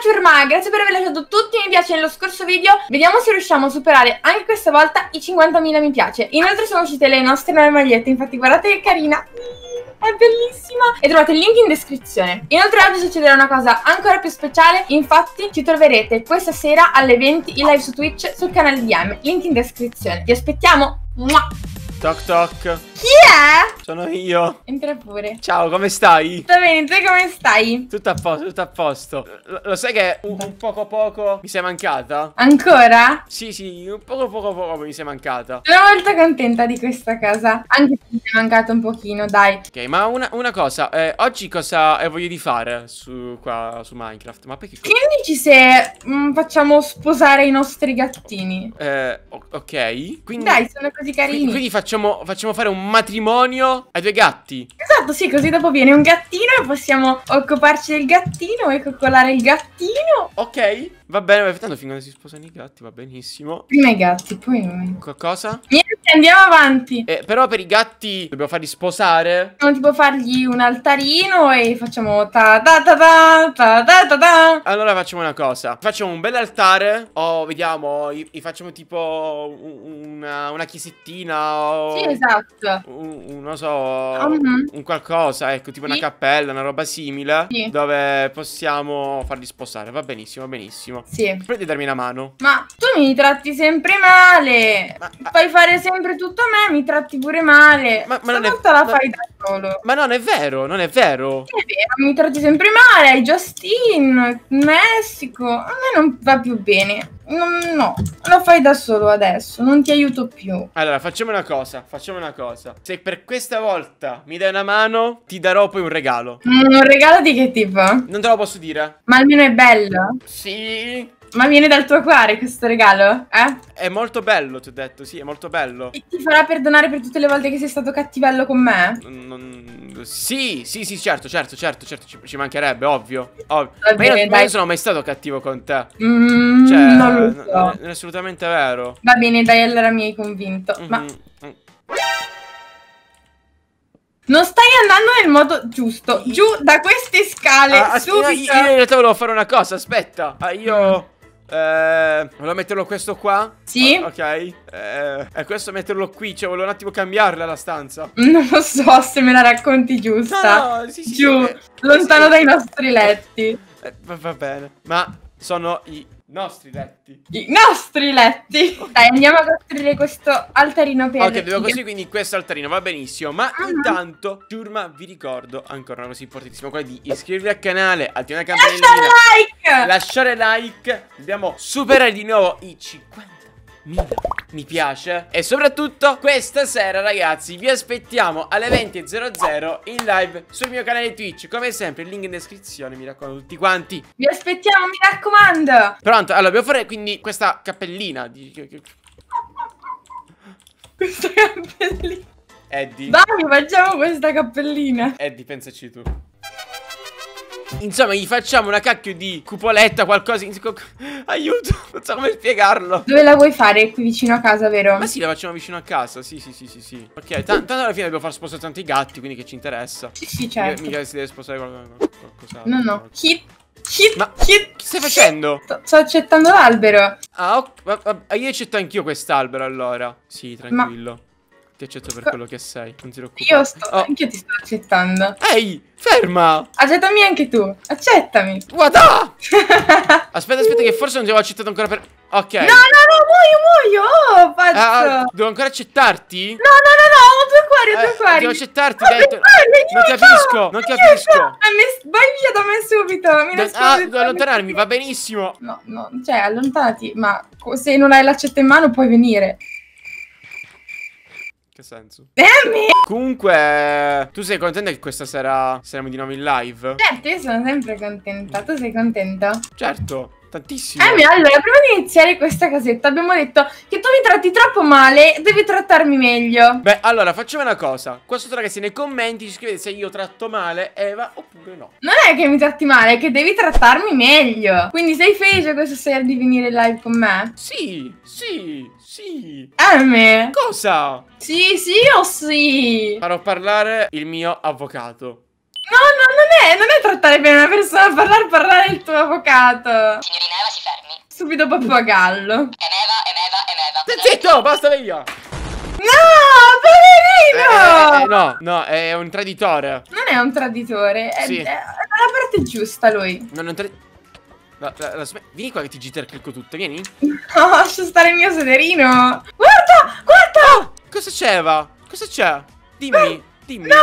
Ciao grazie per aver lasciato tutti i mi piace nello scorso video. Vediamo se riusciamo a superare anche questa volta i 50.000 mi piace. Inoltre sono uscite le nostre nuove magliette, infatti guardate che carina è bellissima e trovate il link in descrizione inoltre oggi succederà una cosa ancora più speciale infatti ci troverete questa sera alle 20 in live su Twitch sul canale di AM link in descrizione vi aspettiamo Muah! Toc toc. Chi è? Sono io. Entra pure. Ciao, come stai? Sto bene, tu come stai? Tutto a posto, tutto a posto. Lo, sai che un, un, poco poco mi sei mancata? Ancora? Sì, sì, un poco poco poco mi sei mancata. Sono molto contenta di questa casa. Anche se mi è mancato un pochino, dai. Ok, ma una, una cosa. Eh, oggi cosa eh, voglio di fare su, qua, su Minecraft? Ma perché? Che dici se mh, mm, facciamo sposare i nostri gattini? Eh, ok. Quindi... Dai, sono così carini. Quindi, quindi facciamo facciamo, facciamo fare un matrimonio ai due gatti. Esatto, sì, così dopo viene un gattino e possiamo occuparci del gattino e coccolare il gattino. Ok, va bene, ma tanto fin quando si sposano i gatti va benissimo. Prima i gatti, poi noi. Qualcosa? Niente, andiamo avanti. Eh, però per i gatti dobbiamo farli sposare. Dobbiamo tipo fargli un altarino e facciamo ta ta ta ta ta ta ta, ta. Allora facciamo una cosa. Facciamo un bel altare o vediamo, gli, facciamo tipo una, una chisettina o sì, esatto. Un, non so, uh-huh. un qualcosa, ecco, tipo sì. una cappella, una roba simile, sì. dove possiamo farli sposare. Va benissimo, benissimo. Sì. Prendi darmi una mano. Ma tu mi tratti sempre male. Ma, Fai fare sempre tutto a me, mi tratti pure male. Ma, ma non è... la ma... fai da solo. Ma non è vero, non è vero. è vero, mi tratti sempre male. Hai Justin, Messico. A me non va più bene. No, no, lo fai da solo adesso, non ti aiuto più. Allora, facciamo una cosa, facciamo una cosa. Se per questa volta mi dai una mano, ti darò poi un regalo. Mm, un regalo di che tipo? Non te lo posso dire. Ma almeno è bello? Sì. Ma viene dal tuo cuore questo regalo, eh? È molto bello, ti ho detto, sì, è molto bello. E ti farà perdonare per tutte le volte che sei stato cattivello con me? Non... Sì, sì, sì, certo, certo, certo, certo, ci, ci mancherebbe, ovvio, ovvio. Bene, ma, io non, sono mai stato cattivo con te. Mm, cioè, non lo so. Non è assolutamente vero. Va bene, dai, allora mi hai convinto, mm-hmm, mm -hmm. ma... Non stai andando nel modo giusto. Giù da queste scale. Ah, subito. Aspetta, io in realtà volevo fare una cosa. Aspetta, ah, io. Eh, volevo metterlo questo qua? Sì. O ok. Eh, eh, questo metterlo qui, cioè volevo un attimo cambiarla la stanza. Non lo so se me la racconti giusta. No, no, sì, sì, Giù, eh, sì, lontano dai nostri letti. Eh, va bene. Ma sono i nostri letti. I nostri letti! Dai, andiamo a costruire questo altarino per... Ok, dobbiamo così quindi questo altarino, va benissimo. Ma ah, intanto, Giurma, vi ricordo ancora una cosa importantissima, quella di iscrivervi al canale, attivare la campanella. Lasciare like! Lasciare like! Dobbiamo superare di nuovo i 50 1000 mi piace E soprattutto questa sera ragazzi vi aspettiamo alle 20.00 in live sul mio canale Twitch Come sempre il link in descrizione mi raccomando tutti quanti Vi aspettiamo mi raccomando Pronto allora dobbiamo fare quindi questa cappellina di... Questa cappellina Eddie Vai facciamo questa cappellina Eddie pensaci tu Insomma, gli facciamo una cacchio di cupoletta, qualcosa. Aiuto, non so come spiegarlo. Dove la vuoi fare? Qui vicino a casa, vero? Ma sì, la facciamo vicino a casa. Sì, sì, sì, sì. sì. Ok, tanto alla fine dobbiamo far sposare tanti gatti, quindi che ci interessa. Sì, sì, certo. Mica si deve sposare qualcosa. Qual no, no. Hit. Hit, ma hit, che stai facendo? Sto accettando l'albero. Ah, ok. Io accetto anch'io quest'albero allora. Sì, tranquillo. Ma... Ti accetto per quello che sei, non ti preoccupare. Io sto, oh. io ti sto accettando. Ehi, ferma! Accettami anche tu, accettami. Guarda! aspetta, aspetta, che forse non ti avevo accettato ancora per... Ok. No, no, no, muoio, muoio, oh, ah, ah, pazzo! Uh, devo ancora accettarti? No, no, no, no, ho due cuori, ho due eh, cuori. devo accettarti, ho dai. Due cuori, non capisco, non capisco. Ah, vai via da me subito, mi da, Ah, devo allontanarmi, va benissimo. No, no, cioè, allontanati, ma se non hai l'accetta in mano puoi venire. Che senso? Dammi! Eh, Comunque, tu sei contenta che questa sera saremo di nuovo in live? Certo, io sono sempre contenta. Tu sei contenta? Certo. Tantissimo. Eh, allora, prima di iniziare questa casetta abbiamo detto che tu mi tratti troppo male, devi trattarmi meglio. Beh, allora, facciamo una cosa. Qua sotto, ragazzi, nei commenti ci scrivete se io tratto male Eva oppure no. Non è che mi tratti male, è che devi trattarmi meglio. Quindi sei felice questa sera di venire live con me? Sì, sì, sì. A me? Cosa? Sì, sì o oh sì? Farò parlare il mio avvocato no, non è, non è trattare bene una persona, parlare, parlare il tuo avvocato. Signorina Eva, si fermi. Subito pappagallo. Emeva, Emeva, Emeva. Stai zitto, basta via. No, poverino! Eh, eh, eh, no, no, è un traditore. Non è un traditore, è, sì. è, è la parte giusta lui. Non è un traditore. La, la, la, vieni qua che ti jitter clicco tutto, vieni. No, lascia stare il mio sederino. Guarda, guarda! Oh, cosa c'è, Eva? Cosa c'è? Dimmi dimmi. No, no,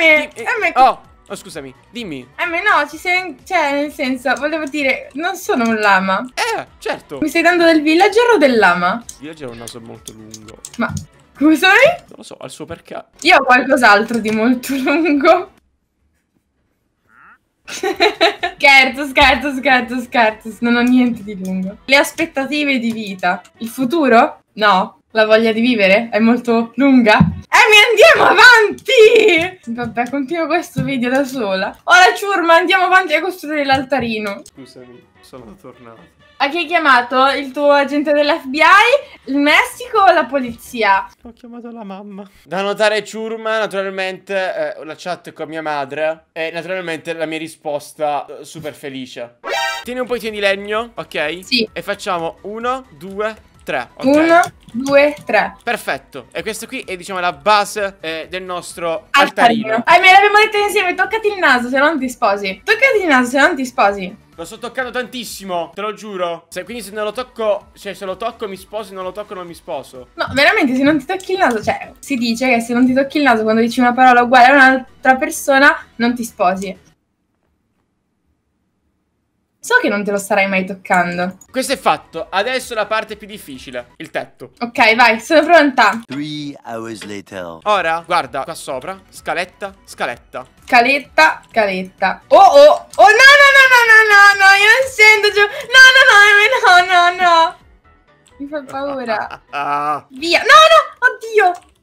M, Di eh, Oh, oh, scusami, dimmi. M, no, ci sei... Cioè, nel senso, volevo dire, non sono un lama. Eh, certo. Mi stai dando del villager o del lama? Il villager ha un naso molto lungo. Ma... Scusami? Non lo so, al suo perché. Io ho qualcos'altro di molto lungo. scherzo, scherzo, scherzo, scherzo. Non ho niente di lungo. Le aspettative di vita. Il futuro? No. La voglia di vivere è molto lunga? E eh, mi andiamo avanti! Vabbè, continuo questo video da sola. Ora ciurma, andiamo avanti a costruire l'altarino. Scusami, sono tornato. A chi hai chiamato? Il tuo agente dell'FBI? Il Messico o la polizia? Ho chiamato la mamma. Da notare ciurma, naturalmente, eh, la chat con mia madre e naturalmente la mia risposta eh, super felice. Tieni un po' di legno, ok? Sì. E facciamo uno, due, tre. 3. Okay. Uno, due, tre. Perfetto. E questa qui è, diciamo, la base eh, del nostro altarino. altarino. Ah, me l'abbiamo detto insieme. Toccati il naso, se non ti sposi. Toccati il naso, se non ti sposi. Lo sto toccando tantissimo, te lo giuro. Se, quindi se non lo tocco, cioè se lo tocco mi sposo, se non lo tocco non mi sposo. No, veramente, se non ti tocchi il naso, cioè si dice che se non ti tocchi il naso quando dici una parola uguale a un'altra persona, non ti sposi. So che non te lo starai mai toccando. Questo è fatto. Adesso la parte più difficile, il tetto. Ok, vai, sono pronta. Three hours later. Ora, guarda, qua sopra, scaletta, scaletta. Scaletta, scaletta. Oh, oh, oh, no, no, no, no, no, no, no, io non scendo giù. No, no, no, no, no, no. Mi fa paura. Via. No, no, oddio.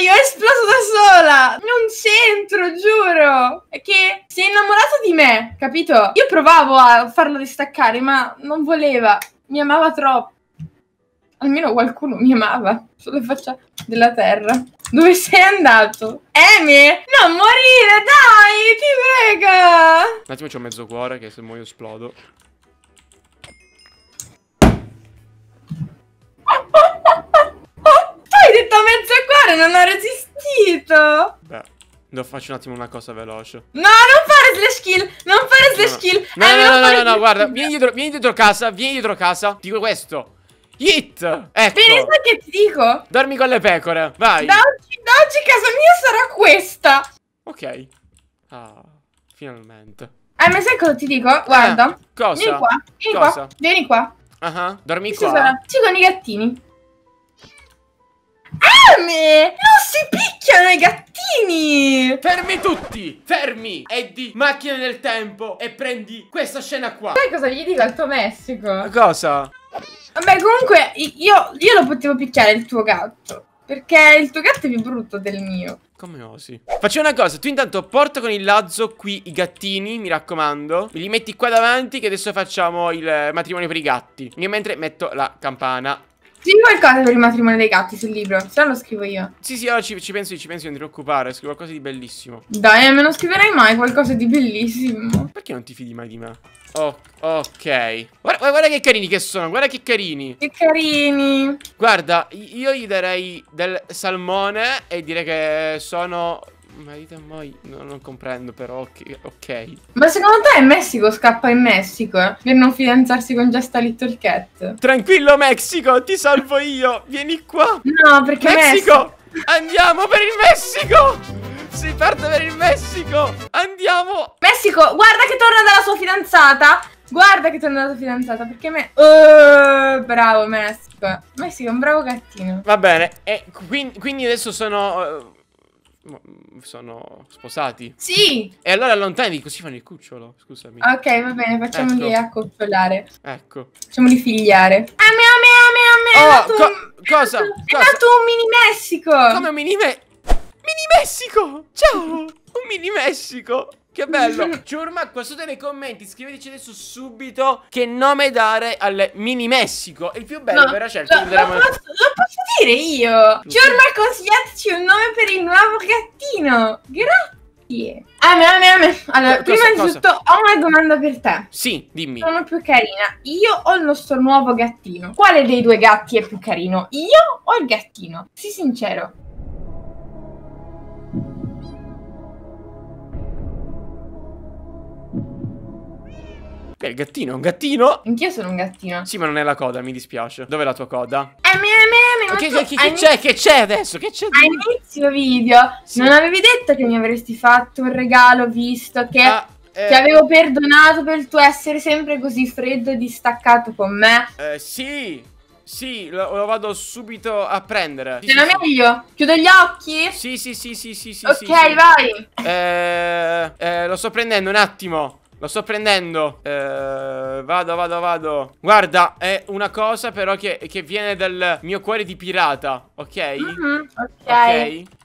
io esploso da sola. Non c'entro, giuro. È che si è innamorato di me, capito? Io provavo a farlo distaccare, ma non voleva. Mi amava troppo. Almeno qualcuno mi amava sulla faccia della terra. Dove sei andato? Emi? Non morire, dai, ti prega! Un attimo c'ho mezzo cuore che se muoio esplodo. Devo faccio un attimo una cosa veloce. No, non fare slash kill! Non fare slash kill! No, no, eh, no, no, no, no, no, guarda, vieni dietro, vieni dietro casa, vieni dietro casa. Dico questo. Hit! Ecco. Bene, sai che ti dico? Dormi con le pecore, vai. Da oggi, da oggi casa mia sarà questa. Ok. Ah, finalmente. Eh, ma sai cosa ti dico? Guarda. Eh, cosa? Vieni qua, vieni cosa? qua, vieni qua. Ah, uh -huh. dormi Ci qua. Sono. Ci sono i gattini. Ame! Non si picchiano i gattini! Fermi tutti! Fermi! Eddie, macchina del tempo e prendi questa scena qua. Sai cosa gli dico al tuo Messico? Cosa? Vabbè, comunque, io, io lo potevo picchiare il tuo gatto. Perché il tuo gatto è più brutto del mio. Come osi? Facciamo una cosa, tu intanto porta con il lazzo qui i gattini, mi raccomando. Li metti qua davanti che adesso facciamo il eh, matrimonio per i gatti. Io mentre metto la campana Scrivi qualcosa per il matrimonio dei gatti sul libro, se no lo scrivo io. Sì, sì, ora ci, ci penso, ci penso, non ti preoccupare, scrivo qualcosa di bellissimo. Dai, me non scriverai mai qualcosa di bellissimo. Perché non ti fidi mai di me? Oh, ok. Guarda, guarda, che carini che sono, guarda che carini. Che carini. Guarda, io gli darei del salmone e direi che sono ma io mai no, non comprendo, però ok. Ma secondo te in Messico scappa in Messico eh? per non fidanzarsi con Gesta Little Cat? Tranquillo Messico, ti salvo io. Vieni qua. No, perché Messico. Messico. Andiamo per il Messico! Si parte per il Messico! Andiamo! Messico, guarda che torna dalla sua fidanzata! Guarda che torna dalla sua fidanzata, perché me... Oh, bravo Messico! Messico è un bravo gattino. Va bene, e eh, quindi, quindi adesso sono... Eh, Mm, sono sposati. Sì! E allora allontanati, così fanno il cucciolo, scusami. Ok, va bene, facciamoli ecco. accoppiolare. Ecco. Facciamoli figliare. a me, a me. oh, nato, co un... cosa? È nato un mini Messico! Come un mini me... Mini Messico! Ciao! Un mini Messico! Che bello Ciurma qua sotto nei commenti Scriveteci adesso subito Che nome dare al mini Messico Il più bello no, per certo lo, lo, posso, lo posso dire io Ciurma consigliateci un nome per il nuovo gattino Grazie sì. Ah, me, me, me. Allora, cosa, prima di tutto ho una domanda per te. Sì, dimmi. Sono più carina. Io o il nostro nuovo gattino? Quale dei due gatti è più carino? Io o il gattino? Sii sincero. Beh, il gattino è un gattino. Anch'io sono un gattino. Sì, ma non è la coda, mi dispiace. Dov'è la tua coda? È mia, mia, mia. Che, che, che c'è? Che c'è adesso? Che c'è? A inizio video sì. non avevi detto che mi avresti fatto un regalo visto che... Ah. Eh. Ti avevo perdonato per il tuo essere sempre così freddo e distaccato con me. Eh, sì, sì, lo, lo, vado subito a prendere. Sì, Sono sì, meglio? Sì. Chiudo gli occhi? Sì, sì, sì, sì, sì, sì Ok, sì. vai. Eh, eh, lo sto prendendo un attimo. Lo sto prendendo eh, Vado, vado, vado Guarda, è una cosa però che, che viene dal mio cuore di pirata Ok? Mm -hmm, okay. ok